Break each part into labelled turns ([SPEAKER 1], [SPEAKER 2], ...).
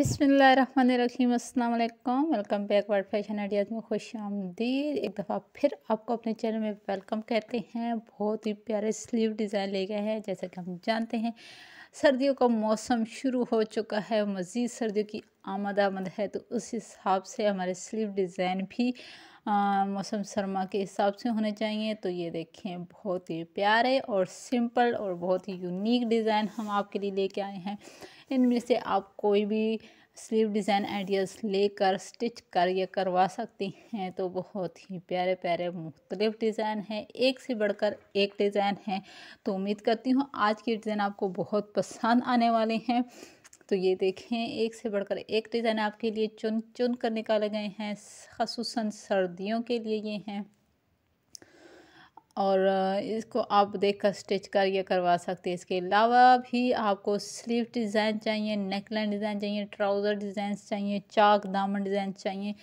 [SPEAKER 1] अस्सलाम welcome back world fashion ideas में खुश आमदीद एक दफ़ा फिर आपको अपने चैनल में वेलकम कहते हैं बहुत ही प्यारे स्लीव डिज़ाइन ले गए हैं जैसा कि हम जानते हैं सर्दियों का मौसम शुरू हो चुका है मज़ीद सर्दियों की आमद आमद है तो उस हिसाब से हमारे स्लीव डिज़ाइन भी मौसम सरमा के हिसाब से होने चाहिए तो ये देखें बहुत ही प्यारे और सिंपल और बहुत ही यूनिक डिज़ाइन हम आपके लिए लेके आए हैं इनमें से आप कोई भी स्लीव डिज़ाइन आइडियाज़ लेकर स्टिच कर या करवा सकती हैं तो बहुत ही प्यारे प्यारे मुख्तलिफ़ डिज़ाइन हैं एक से बढ़कर एक डिज़ाइन है तो उम्मीद करती हूँ आज के डिज़ाइन आपको बहुत पसंद आने वाले हैं तो ये देखें एक से बढ़कर एक डिज़ाइन आपके लिए चुन चुन कर निकाले गए हैं खसूस सर्दियों के लिए ये हैं और इसको आप देख कर स्टिच कर या करवा सकते हैं इसके अलावा भी आपको स्लीव डिज़ाइन चाहिए नेकलाइन डिज़ाइन चाहिए ट्राउज़र डिज़ाइन चाहिए चाक दामन डिज़ाइन चाहिए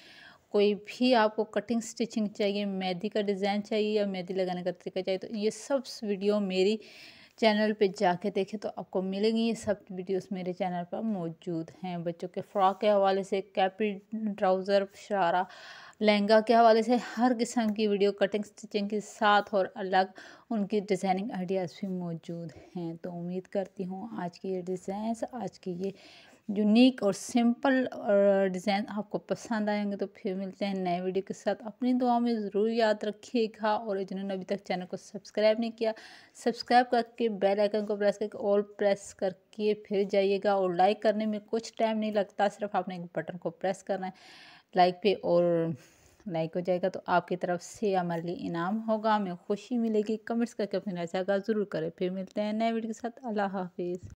[SPEAKER 1] कोई भी आपको कटिंग स्टिचिंग चाहिए मेहंदी का डिज़ाइन चाहिए या मेहंदी लगाने का तरीका चाहिए तो ये सब वीडियो मेरी चैनल पे जाके देखें तो आपको मिलेंगी ये सब वीडियोस मेरे चैनल पर मौजूद हैं बच्चों के फ़्रॉक के हवाले से कैपी ट्राउज़र शरारा लहंगा के हवाले से हर किस्म की वीडियो कटिंग स्टिचिंग के साथ और अलग उनकी डिज़ाइनिंग आइडियाज़ भी मौजूद हैं तो उम्मीद करती हूँ आज की ये डिज़ाइंस आज की ये यूनिक और सिंपल डिज़ाइन आपको पसंद आएंगे तो फिर मिलते हैं नए वीडियो के साथ अपनी दुआ में ज़रूर याद रखिएगा और जिन्होंने अभी तक चैनल को सब्सक्राइब नहीं किया सब्सक्राइब करके बेल आइकन को प्रेस करके ऑल प्रेस करके फिर जाइएगा और लाइक करने में कुछ टाइम नहीं लगता सिर्फ आपने एक बटन को प्रेस करना है लाइक पे और लाइक हो जाएगा तो आपकी तरफ से हमारे लिए इनाम होगा हमें खुशी मिलेगी कमेंट्स करके अपनी राय ज़रूर करें फिर मिलते हैं नए वीडियो के साथ अल्लाह हाफिज़